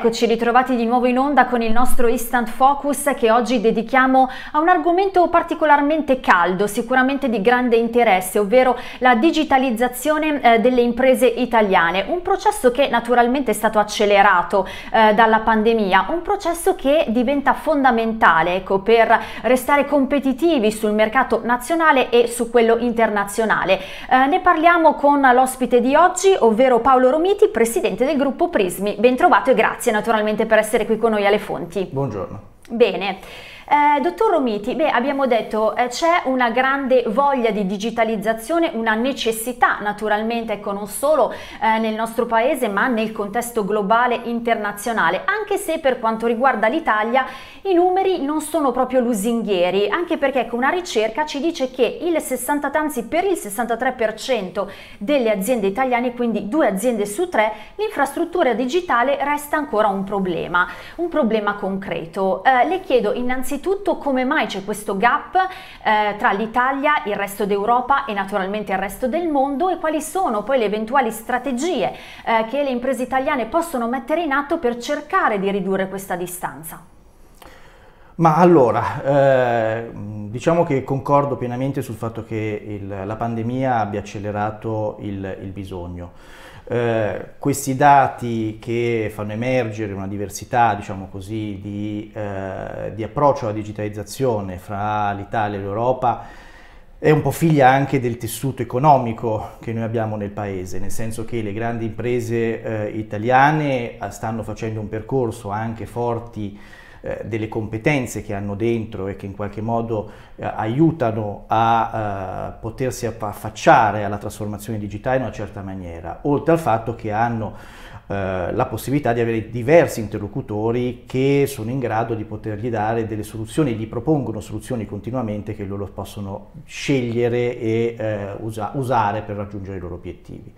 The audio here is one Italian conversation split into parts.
Eccoci ritrovati di nuovo in onda con il nostro Instant Focus che oggi dedichiamo a un argomento particolarmente caldo, sicuramente di grande interesse, ovvero la digitalizzazione eh, delle imprese italiane, un processo che naturalmente è stato accelerato eh, dalla pandemia, un processo che diventa fondamentale ecco, per restare competitivi sul mercato nazionale e su quello internazionale. Eh, ne parliamo con l'ospite di oggi, ovvero Paolo Romiti, presidente del gruppo Prismi. Bentrovato e grazie grazie naturalmente per essere qui con noi alle fonti. Buongiorno. Bene. Eh, dottor Romiti, beh, abbiamo detto eh, c'è una grande voglia di digitalizzazione, una necessità naturalmente, ecco, non solo eh, nel nostro paese ma nel contesto globale internazionale, anche se per quanto riguarda l'Italia i numeri non sono proprio lusinghieri, anche perché ecco, una ricerca ci dice che il 60, anzi per il 63% delle aziende italiane, quindi due aziende su tre, l'infrastruttura digitale resta ancora un problema, un problema concreto. Eh, le chiedo innanzitutto innanzitutto come mai c'è questo gap eh, tra l'Italia, il resto d'Europa e naturalmente il resto del mondo e quali sono poi le eventuali strategie eh, che le imprese italiane possono mettere in atto per cercare di ridurre questa distanza. Ma allora, eh, diciamo che concordo pienamente sul fatto che il, la pandemia abbia accelerato il, il bisogno. Eh, questi dati che fanno emergere una diversità, diciamo così, di, eh, di approccio alla digitalizzazione fra l'Italia e l'Europa è un po' figlia anche del tessuto economico che noi abbiamo nel paese, nel senso che le grandi imprese eh, italiane eh, stanno facendo un percorso anche forti eh, delle competenze che hanno dentro e che in qualche modo eh, aiutano a eh, potersi affacciare alla trasformazione digitale in una certa maniera, oltre al fatto che hanno eh, la possibilità di avere diversi interlocutori che sono in grado di potergli dare delle soluzioni, gli propongono soluzioni continuamente che loro possono scegliere e eh, usa- usare per raggiungere i loro obiettivi.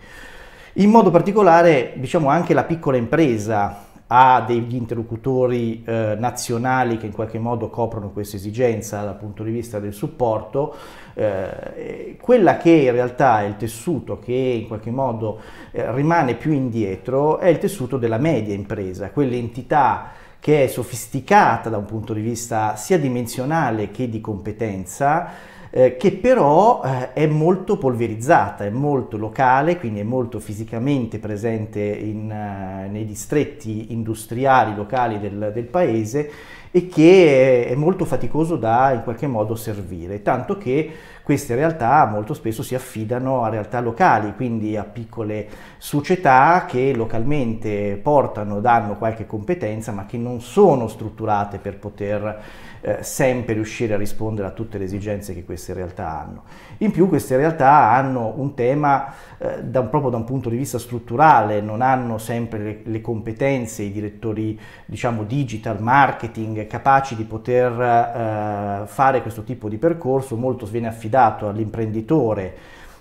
In modo particolare, diciamo anche la piccola impresa ha degli interlocutori eh, nazionali che in qualche modo coprono questa esigenza dal punto di vista del supporto, eh, quella che in realtà è il tessuto che in qualche modo eh, rimane più indietro è il tessuto della media impresa, quell'entità che è sofisticata da un punto di vista sia dimensionale che di competenza, eh, che però eh, è molto polverizzata, è molto locale, quindi è molto fisicamente presente in, uh, nei distretti industriali locali del, del paese e che è molto faticoso da in qualche modo servire, tanto che queste realtà molto spesso si affidano a realtà locali, quindi a piccole società che localmente portano, danno qualche competenza, ma che non sono strutturate per poter eh, sempre riuscire a rispondere a tutte le esigenze che queste realtà hanno. In più queste realtà hanno un tema eh, da, proprio da un punto di vista strutturale, non hanno sempre le, le competenze, i direttori diciamo digital, marketing, capaci di poter eh, fare questo tipo di percorso, molto viene affidato dato all'imprenditore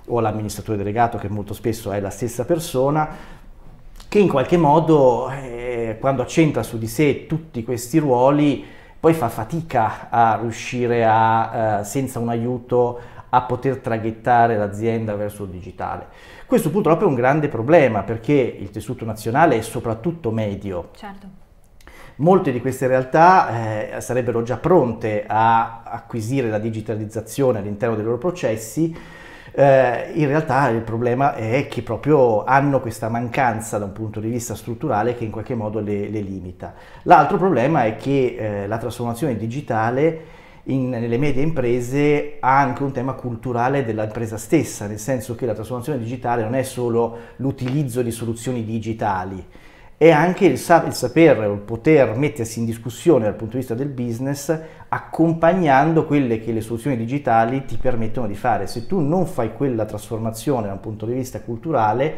o all'amministratore delegato, che molto spesso è la stessa persona, che in qualche modo eh, quando accentra su di sé tutti questi ruoli poi fa fatica a riuscire a, eh, senza un aiuto a poter traghettare l'azienda verso il digitale. Questo purtroppo è un grande problema perché il tessuto nazionale è soprattutto medio. Certo Molte di queste realtà eh, sarebbero già pronte a acquisire la digitalizzazione all'interno dei loro processi, eh, in realtà il problema è che proprio hanno questa mancanza da un punto di vista strutturale che in qualche modo le, le limita. L'altro problema è che eh, la trasformazione digitale in, nelle medie imprese ha anche un tema culturale dell'impresa stessa, nel senso che la trasformazione digitale non è solo l'utilizzo di soluzioni digitali, è anche il, sa- il sapere o il poter mettersi in discussione dal punto di vista del business accompagnando quelle che le soluzioni digitali ti permettono di fare. Se tu non fai quella trasformazione da un punto di vista culturale,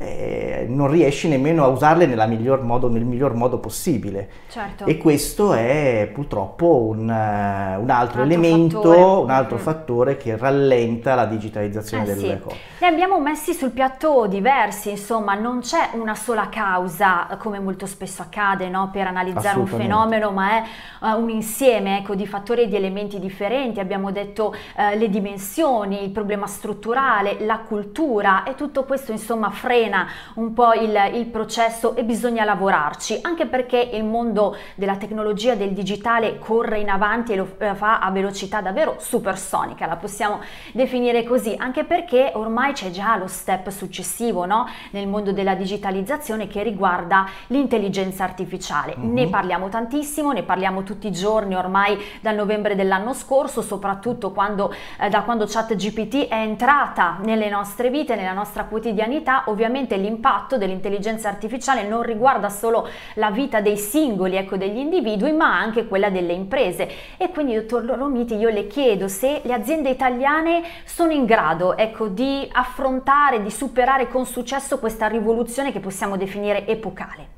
eh, non riesci nemmeno a usarle miglior modo, nel miglior modo possibile. Certo. E questo è purtroppo un, eh, un altro, un altro elemento, un altro mm. fattore che rallenta la digitalizzazione eh, delle sì. cose. Ne abbiamo messi sul piatto diversi, insomma, non c'è una sola causa, come molto spesso accade, no? per analizzare un fenomeno, ma è uh, un insieme ecco, di fattori e di elementi differenti. Abbiamo detto uh, le dimensioni, il problema strutturale, la cultura e tutto questo insomma frena frena un po' il, il processo e bisogna lavorarci, anche perché il mondo della tecnologia del digitale corre in avanti e lo eh, fa a velocità davvero supersonica, la possiamo definire così, anche perché ormai c'è già lo step successivo no? nel mondo della digitalizzazione che riguarda l'intelligenza artificiale. Mm-hmm. Ne parliamo tantissimo, ne parliamo tutti i giorni ormai dal novembre dell'anno scorso, soprattutto quando, eh, da quando ChatGPT è entrata nelle nostre vite, nella nostra quotidianità, ovviamente ovviamente l'impatto dell'intelligenza artificiale non riguarda solo la vita dei singoli, ecco, degli individui, ma anche quella delle imprese. E quindi, dottor Loromiti, io le chiedo se le aziende italiane sono in grado ecco, di affrontare, di superare con successo questa rivoluzione che possiamo definire epocale.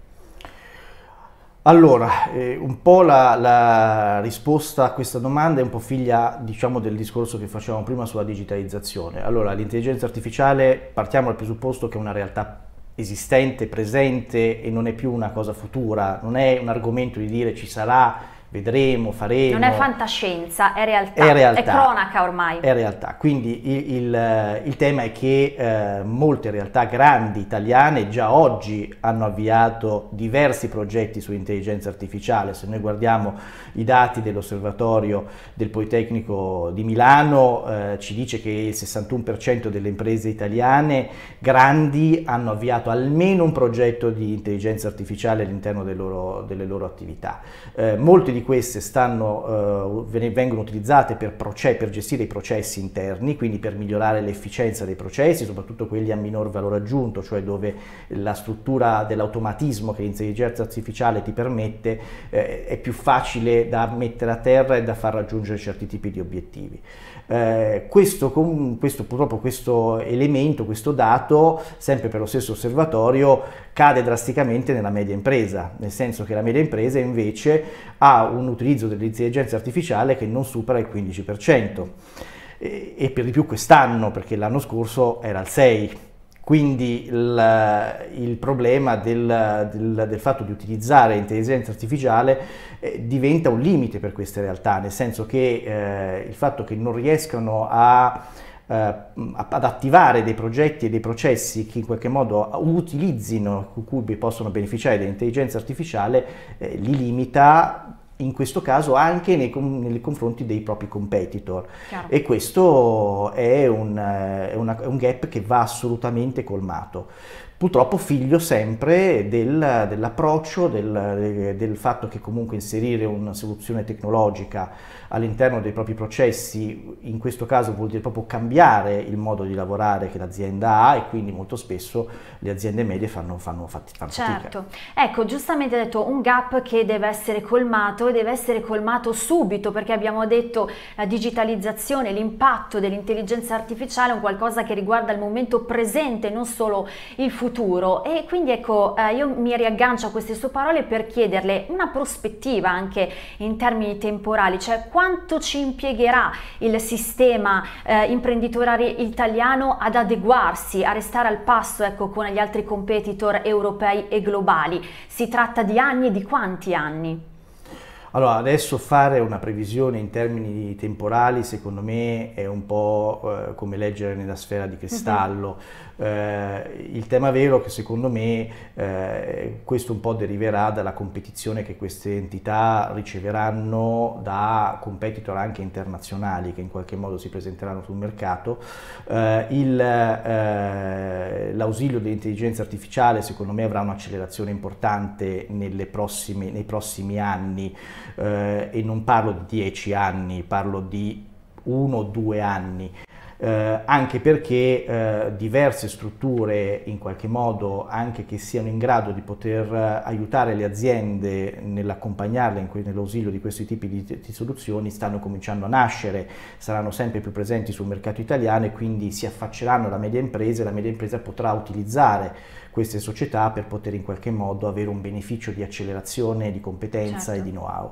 Allora, eh, un po' la, la, risposta a questa domanda è un po' figlia, diciamo, del discorso che facevamo prima sulla digitalizzazione. Allora, l'intelligenza artificiale, partiamo dal presupposto che è una realtà esistente, presente e non è più una cosa futura, non è un argomento di dire ci sarà vedremo, faremo. Non è fantascienza, è realtà, è, realtà, è cronaca ormai. È realtà, quindi il, il, eh, il tema è che eh, molte realtà grandi italiane già oggi hanno avviato diversi progetti su intelligenza artificiale, se noi guardiamo i dati dell'osservatorio del Politecnico di Milano eh, ci dice che il 61% delle imprese italiane grandi hanno avviato almeno un progetto di intelligenza artificiale all'interno del loro, delle loro attività. Eh, molti di di queste stanno, eh, vengono utilizzate per, per, gestire i processi interni, quindi per migliorare l'efficienza dei processi, soprattutto quelli a minor valore aggiunto, cioè dove la struttura dell'automatismo che l'intelligenza artificiale ti permette eh, è più facile da mettere a terra e da far raggiungere certi tipi di obiettivi. Eh, questo, questo, purtroppo questo elemento, questo dato, sempre per lo stesso osservatorio, cade drasticamente nella media impresa, nel senso che la media impresa invece ha un utilizzo dell'intelligenza artificiale che non supera il 15% e, e per di più quest'anno, perché l'anno scorso era il 6%. Quindi il, eh, il problema del, del, del, fatto di utilizzare intelligenza artificiale eh, diventa un limite per queste realtà, nel senso che eh, il fatto che non riescano a, eh, ad attivare dei progetti e dei processi che in qualche modo utilizzino, con cui possono beneficiare dell'intelligenza artificiale, eh, li limita in questo caso anche nei, nei confronti dei propri competitor. Chiaro. E questo è un, è, una, è un, gap che va assolutamente colmato purtroppo figlio sempre del, dell'approccio, del, del, fatto che comunque inserire una soluzione tecnologica all'interno dei propri processi, in questo caso vuol dire proprio cambiare il modo di lavorare che l'azienda ha e quindi molto spesso le aziende medie fanno, fanno, fatti, fanno certo. Fatica. Ecco, giustamente detto, un gap che deve essere colmato e deve essere colmato subito perché abbiamo detto la digitalizzazione, l'impatto dell'intelligenza artificiale è un qualcosa che riguarda il momento presente, non solo il futuro futuro e quindi ecco eh, io mi riaggancio a queste sue parole per chiederle una prospettiva anche in termini temporali, cioè quanto ci impiegherà il sistema eh, imprenditoriale italiano ad adeguarsi, a restare al passo ecco, con gli altri competitor europei e globali. Si tratta di anni e di quanti anni? Allora, adesso fare una previsione in termini temporali, secondo me, è un po' eh, come leggere nella sfera di mhm. cristallo. Uh -huh. Eh, il tema vero è che secondo me eh, questo un po' deriverà dalla competizione che queste entità riceveranno da competitor anche internazionali che in qualche modo si presenteranno sul mercato. Eh, eh l'ausilio dell'intelligenza artificiale secondo me avrà un'accelerazione importante prossime, nei prossimi anni eh, e non parlo di dieci anni, parlo di uno o due anni eh, anche perché eh, diverse strutture in qualche modo anche che siano in grado di poter eh, aiutare le aziende nell'accompagnarle que- nell'ausilio di questi tipi di, t- di, soluzioni stanno cominciando a nascere, saranno sempre più presenti sul mercato italiano e quindi si affacceranno alla media impresa e la media impresa potrà utilizzare queste società per poter in qualche modo avere un beneficio di accelerazione, di competenza certo. e di know-how.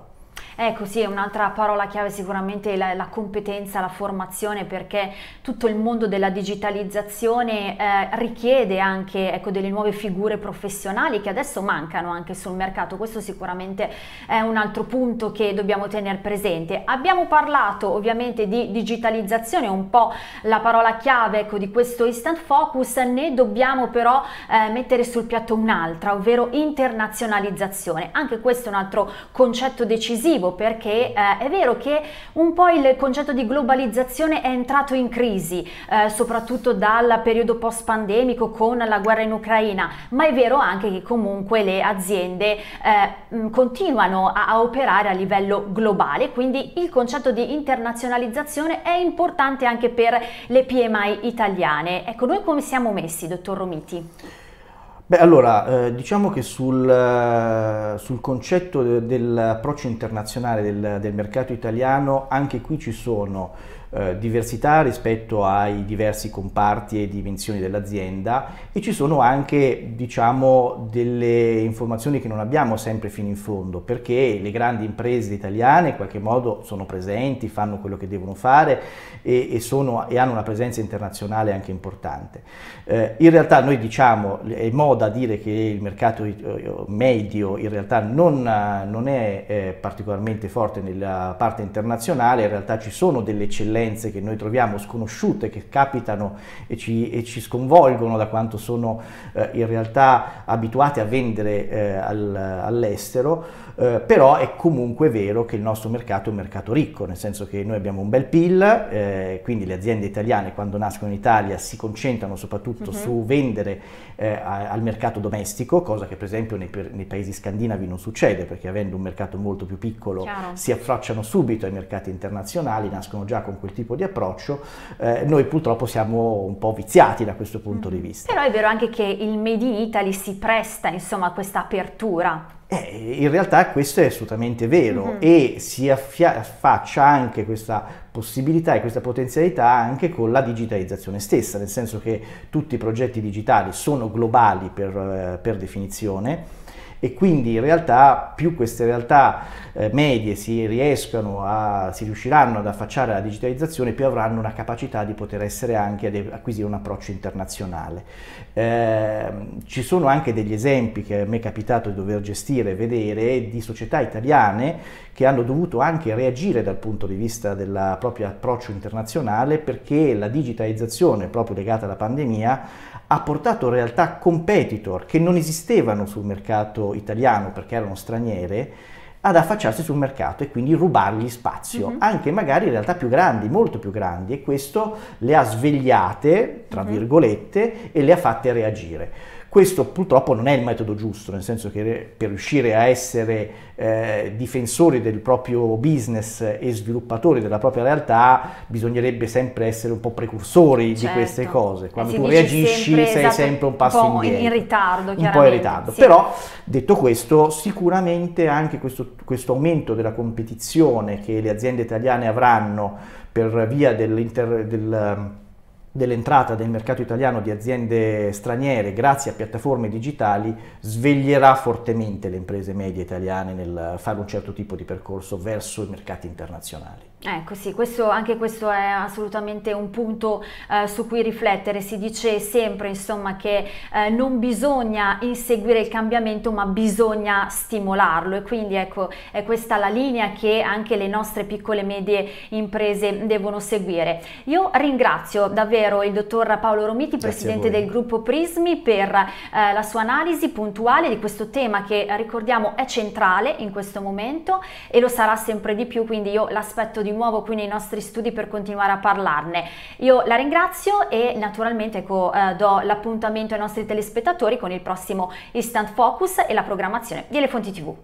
Ecco sì, un'altra parola chiave sicuramente è la, la, competenza, la formazione perché tutto il mondo della digitalizzazione eh, richiede anche ecco, delle nuove figure professionali che adesso mancano anche sul mercato, questo sicuramente è un altro punto che dobbiamo tenere presente. Abbiamo parlato ovviamente di digitalizzazione, un po' la parola chiave ecco, di questo instant focus, ne dobbiamo però eh, mettere sul piatto un'altra, ovvero internazionalizzazione. Anche questo è un altro concetto decisivo motivo, perché eh, è vero che un po' il concetto di globalizzazione è entrato in crisi, eh, soprattutto dal periodo post-pandemico con la guerra in Ucraina, ma è vero anche che comunque le aziende eh, mm, continuano a, a operare a livello globale, quindi il concetto di internazionalizzazione è importante anche per le PMI italiane. Ecco, noi come siamo messi, dottor Romiti? Beh, allora, eh, diciamo che sul, eh, sul concetto de, dell'approccio internazionale del, del mercato italiano, anche qui ci sono eh, diversità rispetto ai diversi comparti e dimensioni dell'azienda e ci sono anche diciamo delle informazioni che non abbiamo sempre fino in fondo perché le grandi imprese italiane in qualche modo sono presenti, fanno quello che devono fare e, e, sono, e hanno una presenza internazionale anche importante. Eh, in realtà noi diciamo, è moda dire che il mercato eh, medio in realtà non, non è eh, particolarmente forte nella parte internazionale, in realtà ci sono delle eccellenze eccellenze che noi troviamo sconosciute, che capitano e ci, e ci sconvolgono da quanto sono eh, in realtà abituate a vendere eh, al, all'estero, eh, però è comunque vero che il nostro mercato è un mercato ricco, nel senso che noi abbiamo un bel PIL, eh, quindi le aziende italiane quando nascono in Italia si concentrano soprattutto mm-hmm. su vendere eh, a, al mercato domestico, cosa che per esempio nei, nei paesi scandinavi non succede, perché avendo un mercato molto più piccolo Chiaro. si affacciano subito ai mercati internazionali, nascono già con quel quel tipo di approccio, eh, noi purtroppo siamo un po' viziati da questo punto mm. di vista. Però è vero anche che il Made in Italy si presta insomma a questa apertura. Eh, in realtà questo è assolutamente vero mm-hmm. e si affaccia anche questa possibilità e questa potenzialità anche con la digitalizzazione stessa, nel senso che tutti i progetti digitali sono globali per, eh, per definizione e quindi in realtà più queste realtà eh, medie si riescano a, si riusciranno ad affacciare alla digitalizzazione, più avranno una capacità di poter essere anche ad acquisire un approccio internazionale. Eh, ci sono anche degli esempi che a me è capitato di dover gestire e vedere di società italiane che hanno dovuto anche reagire dal punto di vista del proprio approccio internazionale perché la digitalizzazione proprio legata alla pandemia ha portato realtà competitor che non esistevano sul mercato italiano perché erano straniere ad affacciarsi sul mercato e quindi rubargli spazio, uh-huh. anche magari in realtà più grandi, molto più grandi, e questo le ha svegliate, tra mhm. virgolette, uh-huh. e le ha fatte reagire. Questo purtroppo non è il metodo giusto, nel senso che per riuscire a essere eh, difensori del proprio business e sviluppatori della propria realtà bisognerebbe sempre essere un po' precursori certo. di queste cose. Eh Quando tu reagisci sempre, sei esatto, sempre un passo un indietro. In ritardo, un po' in ritardo. Sì. Però detto questo, sicuramente anche questo, questo aumento della competizione che le aziende italiane avranno per via dell'inter... Del, dell'entrata del mercato italiano di aziende straniere grazie a piattaforme digitali sveglierà fortemente le imprese medie italiane nel fare un certo tipo di percorso verso i mercati internazionali. Ecco sì, questo, anche questo è assolutamente un punto eh, su cui riflettere, si dice sempre insomma che eh, non bisogna inseguire il cambiamento ma bisogna stimolarlo e quindi ecco è questa la linea che anche le nostre piccole e medie imprese devono seguire. Io ringrazio davvero il dottor Paolo Romiti, Grazie presidente del gruppo Prismi per eh, la sua analisi puntuale di questo tema che ricordiamo è centrale in questo momento e lo sarà sempre di più quindi io l'aspetto di di nuovo qui nei nostri studi per continuare a parlarne. Io la ringrazio e naturalmente ecco, eh, do l'appuntamento ai nostri telespettatori con il prossimo Instant Focus e la programmazione di Elefonti TV.